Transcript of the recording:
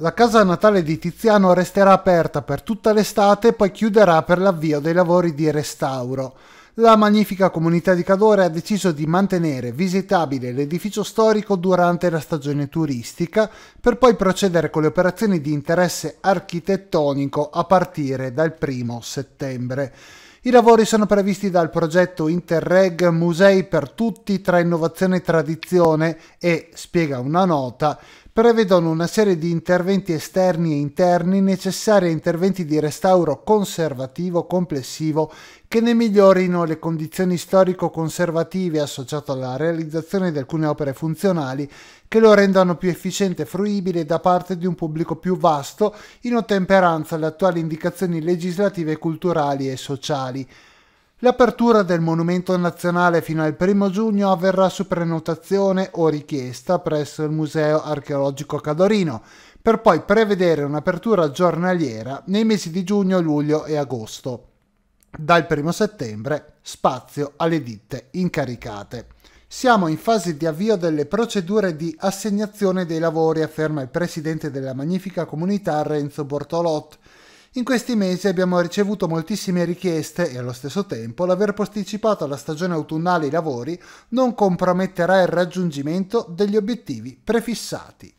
La casa natale di Tiziano resterà aperta per tutta l'estate e poi chiuderà per l'avvio dei lavori di restauro. La magnifica comunità di Cadore ha deciso di mantenere visitabile l'edificio storico durante la stagione turistica per poi procedere con le operazioni di interesse architettonico a partire dal primo settembre. I lavori sono previsti dal progetto Interreg Musei per tutti tra innovazione e tradizione e, spiega una nota, prevedono una serie di interventi esterni e interni necessari a interventi di restauro conservativo complessivo che ne migliorino le condizioni storico-conservative associate alla realizzazione di alcune opere funzionali che lo rendano più efficiente e fruibile da parte di un pubblico più vasto in ottemperanza alle attuali indicazioni legislative, culturali e sociali locali. L'apertura del Monumento Nazionale fino al 1 giugno avverrà su prenotazione o richiesta presso il Museo Archeologico Cadorino, per poi prevedere un'apertura giornaliera nei mesi di giugno, luglio e agosto. Dal 1 settembre spazio alle ditte incaricate. Siamo in fase di avvio delle procedure di assegnazione dei lavori, afferma il presidente della magnifica comunità Renzo Bortolot in questi mesi abbiamo ricevuto moltissime richieste e allo stesso tempo l'aver posticipato alla stagione autunnale i lavori non comprometterà il raggiungimento degli obiettivi prefissati.